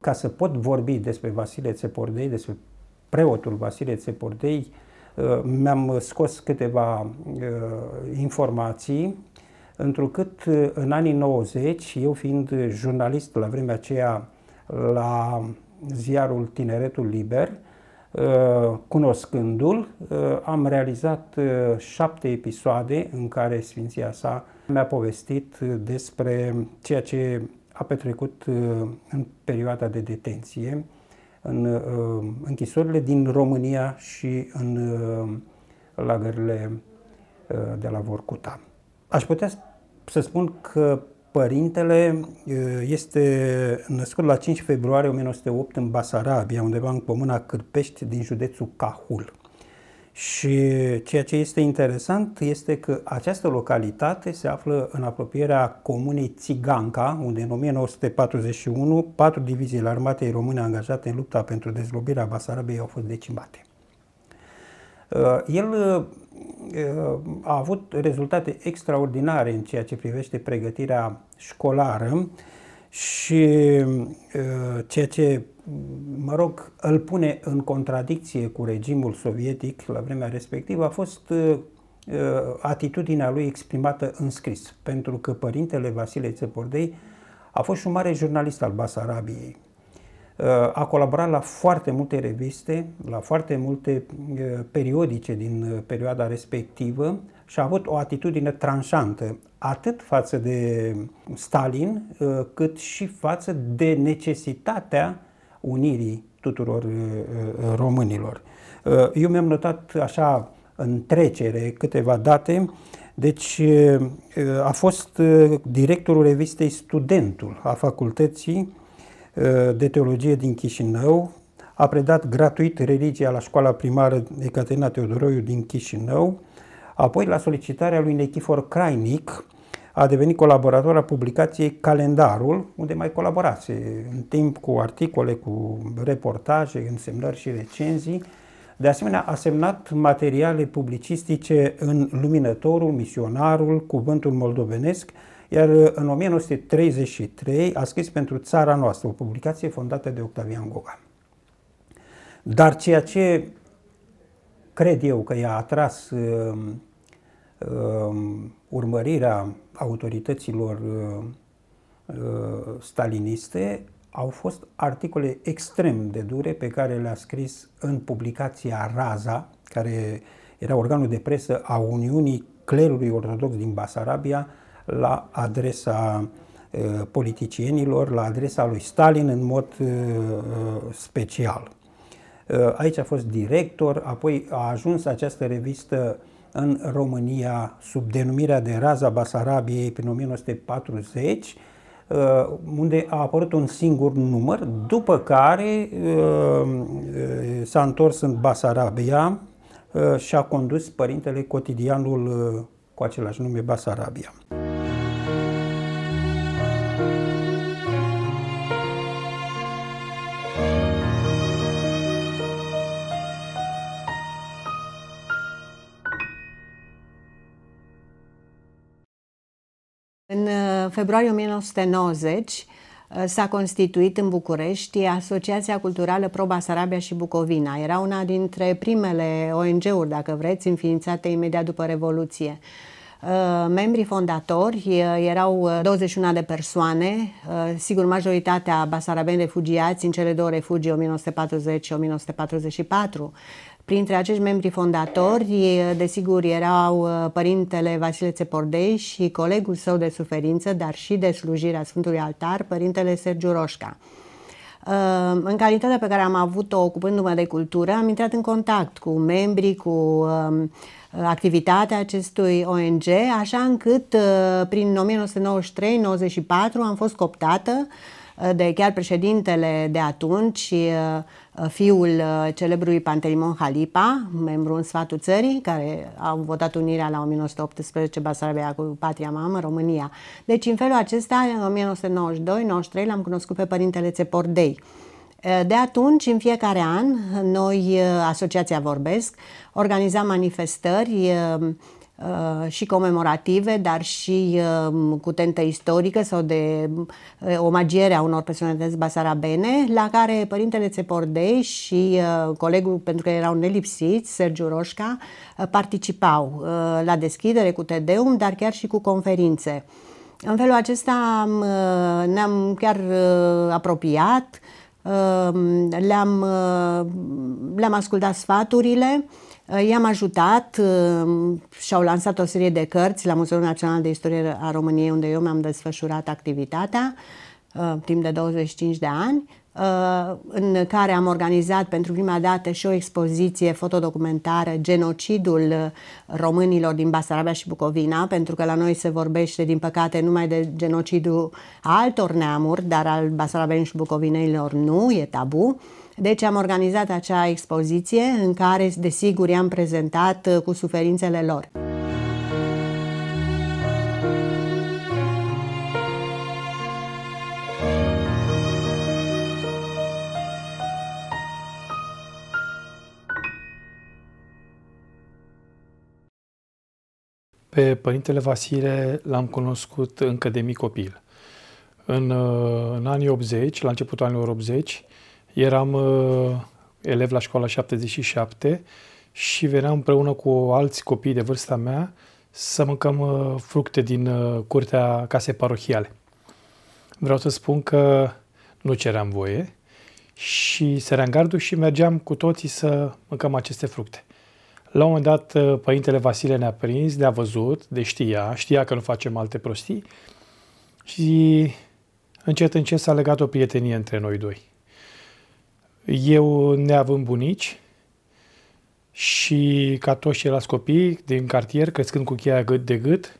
Ca să pot vorbi despre Vasile Țepordei, despre preotul Vasile Țepordei, uh, mi-am scos câteva uh, informații, întrucât uh, în anii 90, eu fiind jurnalist la vremea aceea la ziarul Tineretul Liber, uh, cunoscându-l, uh, am realizat uh, șapte episoade în care Sfinția sa mi-a povestit despre ceea ce a petrecut în perioada de detenție, în închisorile din România și în lagările de la Vorcuta. Aș putea să spun că Părintele este născut la 5 februarie 1908 în Basarabia, undeva în comuna Cârpești din județul Cahul. Și ceea ce este interesant este că această localitate se află în apropierea comunei Țiganca, unde în 1941 patru diviziile armatei române angajate în lupta pentru dezlobirea Basarabiei au fost decimate. El Uh, a avut rezultate extraordinare în ceea ce privește pregătirea școlară și uh, ceea ce, mă rog, îl pune în contradicție cu regimul sovietic la vremea respectivă a fost uh, atitudinea lui exprimată în scris, pentru că părintele Vasile Țepordei a fost și un mare jurnalist al Basarabiei. Uh, a colaborat la foarte multe reviste, la foarte multe uh, periodice din uh, perioada respectivă și a avut o atitudine tranșantă, atât față de Stalin, cât și față de necesitatea unirii tuturor românilor. Eu mi-am notat așa în trecere câteva date. Deci a fost directorul revistei Studentul a facultății Uh, de teologie din Chișinău, a predat gratuit religia la școala primară Ecaterina Teodoroiu din Chișinău, apoi la solicitarea lui Nechifor Crainic a devenit colaborator a publicației Calendarul, unde mai colaborase în timp cu articole, cu reportaje, însemnări și recenzii. De asemenea, a semnat materiale publicistice în Luminătorul, Misionarul, Cuvântul Moldovenesc, iar uh, în 1933 a scris pentru Țara Noastră, o publicație fondată de Octavian Goga. Dar ceea ce cred eu că i-a atras uh, uh, urmărirea autorităților uh, uh, staliniste au fost articole extrem de dure pe care le-a scris în publicația Raza, care era organul de presă a Uniunii Clerului Ortodox din Basarabia, la adresa uh, politicienilor, la adresa lui Stalin în mod uh, uh, special. Aici a fost director, apoi a ajuns această revistă în România sub denumirea de Raza Basarabiei prin 1940, unde a apărut un singur număr, după care s-a întors în Basarabia și a condus părintele cotidianul cu același nume Basarabia. februarie 1990 uh, s-a constituit în București Asociația Culturală Pro Basarabia și Bucovina. Era una dintre primele ONG-uri, dacă vreți, înființate imediat după Revoluție. Uh, membrii fondatori uh, erau 21 de persoane, sigur majoritatea basarabeni refugiați în cele două refugii 1940 și 1944, Printre acești membri fondatori, desigur, erau uh, părintele Vasile Țepordei și colegul său de suferință, dar și de slujire a Sfântului Altar, părintele Sergiu Roșca. Uh, în calitatea pe care am avut-o ocupându-mă de cultură, am intrat în contact cu membrii, cu um, activitatea acestui ONG, așa încât uh, prin 1993-94 am fost coptată de chiar președintele de atunci, fiul celebrului Pantelimon Halipa, membru în sfatul țării, care au votat unirea la 1918 Basarabia cu patria mamă, România. Deci în felul acesta, în 1992-93 l-am cunoscut pe părintele Țepordei. De atunci, în fiecare an, noi, Asociația Vorbesc, organizam manifestări Uh, și comemorative, dar și um, cu tentă istorică sau de uh, omagiere a unor personalități basarabene, la care Părintele Țepordei și uh, colegul, pentru că erau nelipsiți, Sergiu Roșca, participau la deschidere cu Tedeum, dar chiar și cu conferințe. În felul acesta um, ne-am chiar apropiat, um, le-am, le-am ascultat sfaturile, Uh, i-am ajutat uh, și-au lansat o serie de cărți la Muzeul Național de Istorie a României, unde eu mi-am desfășurat activitatea uh, timp de 25 de ani, în care am organizat pentru prima dată și o expoziție fotodocumentară Genocidul românilor din Basarabia și Bucovina, pentru că la noi se vorbește, din păcate, numai de genocidul altor neamuri, dar al basarabeanilor și Bucovinelor nu, e tabu. Deci am organizat acea expoziție în care, desigur, i-am prezentat uh, cu suferințele lor. Pe părintele Vasile l-am cunoscut încă de mic copil. În, uh, în anii 80, la începutul anilor 80, Eram uh, elev la școala 77 și veneam împreună cu alți copii de vârsta mea să mâncăm uh, fructe din uh, curtea casei parohiale. Vreau să spun că nu ceream voie și seram gardul și mergeam cu toții să mâncăm aceste fructe. La un moment dat, uh, părintele Vasile ne-a prins, ne-a văzut, de deci știa, știa că nu facem alte prostii și încet, încet s-a legat o prietenie între noi doi. Eu, neavând bunici și ca toți ceilalți copii din cartier, crescând cu cheia gât de gât,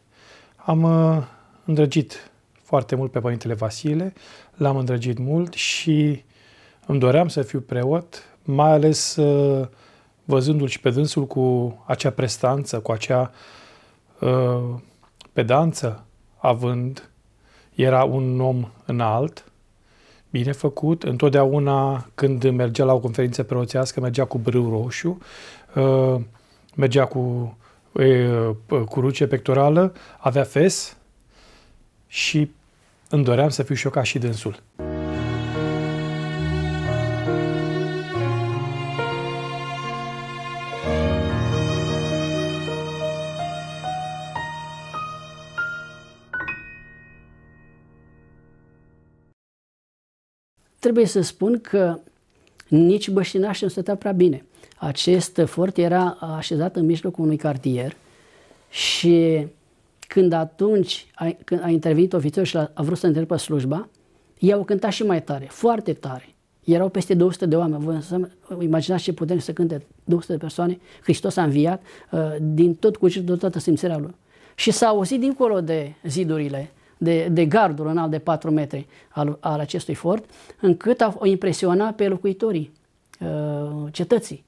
am uh, îndrăgit foarte mult pe Părintele Vasile, l-am îndrăgit mult și îmi doream să fiu preot, mai ales uh, văzându-l și pe dânsul cu acea prestanță, cu acea uh, pedanță, având, era un om înalt, bine făcut. Întotdeauna când mergea la o conferință preoțească, mergea cu brâu roșu, uh, mergea cu curuce pectorală, avea fes și îmi doream să fiu și eu ca și dânsul. Trebuie să spun că nici Băștinaș nu stătea prea bine. Acest fort era așezat în mijlocul unui cartier și când atunci a, când a intervenit ofițerul și a vrut să întrerupă slujba, ei au cântat și mai tare, foarte tare. Erau peste 200 de oameni. Vă imaginați ce putem să cânte 200 de persoane? Hristos a înviat uh, din tot cugetul, de toată simțirea lui. Și s-a auzit dincolo de zidurile de, de gardul înalt de 4 metri al, al acestui fort, încât a, o impresiona pe locuitorii uh, cetății.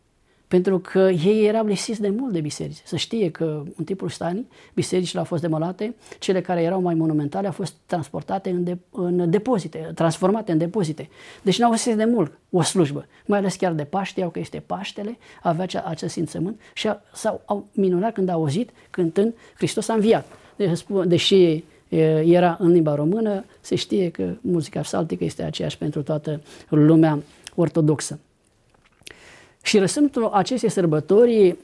Pentru că ei erau lipsiți de mult de biserici. Să știe că în timpul stanii bisericile au fost demolate, cele care erau mai monumentale au fost transportate în, de, în depozite, transformate în depozite. Deci n-au fost de mult o slujbă, mai ales chiar de Paște, au că este Paștele, avea acea, acest simțământ și s-au au minunat când au auzit cântând Hristos a înviat. Deci, deși era în limba română, se știe că muzica psaltică este aceeași pentru toată lumea ortodoxă. Și răsântul acestei sărbători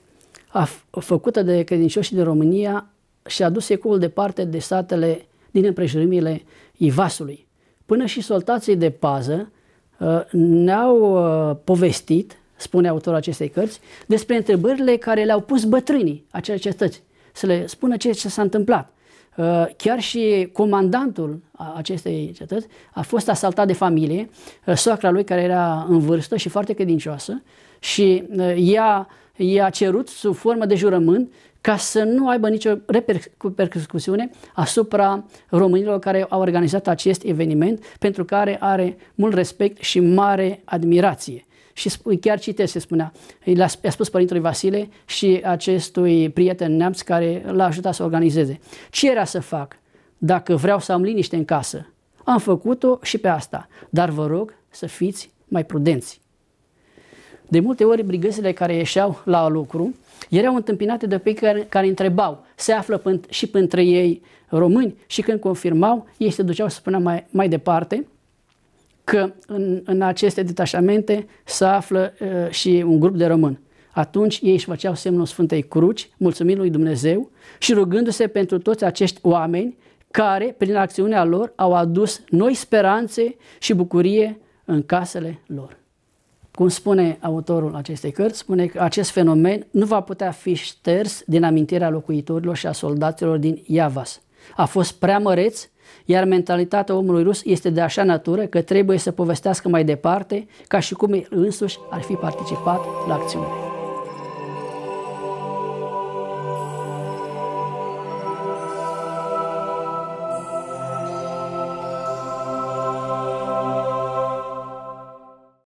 a făcută de credincioșii din România și a dus ecoul departe de satele din împrejurimile Ivasului. Până și soltații de pază uh, ne-au uh, povestit, spune autorul acestei cărți, despre întrebările care le-au pus bătrânii acelei cetăți, să le spună ce, ce s-a întâmplat. Uh, chiar și comandantul acestei cetăți a fost asaltat de familie, uh, soacra lui care era în vârstă și foarte credincioasă și uh, ea i-a cerut sub formă de jurământ ca să nu aibă nicio repercusiune asupra românilor care au organizat acest eveniment, pentru care are mult respect și mare admirație și spui, chiar citesc, se spunea, i-a spus părintele Vasile și acestui prieten neamț care l-a ajutat să organizeze. Ce era să fac dacă vreau să am liniște în casă? Am făcut-o și pe asta, dar vă rog să fiți mai prudenți. De multe ori brigăzile care ieșeau la lucru erau întâmpinate de pe care, care întrebau, se află pânt- și între ei români și când confirmau, ei se duceau să spună mai, mai departe că în, în aceste detașamente se află uh, și un grup de români. Atunci ei își făceau semnul Sfântei Cruci, mulțumind lui Dumnezeu și rugându-se pentru toți acești oameni care, prin acțiunea lor, au adus noi speranțe și bucurie în casele lor. Cum spune autorul acestei cărți, spune că acest fenomen nu va putea fi șters din amintirea locuitorilor și a soldaților din Iavas, a fost prea măreț, iar mentalitatea omului rus este de așa natură că trebuie să povestească mai departe, ca și cum el însuși ar fi participat la acțiune.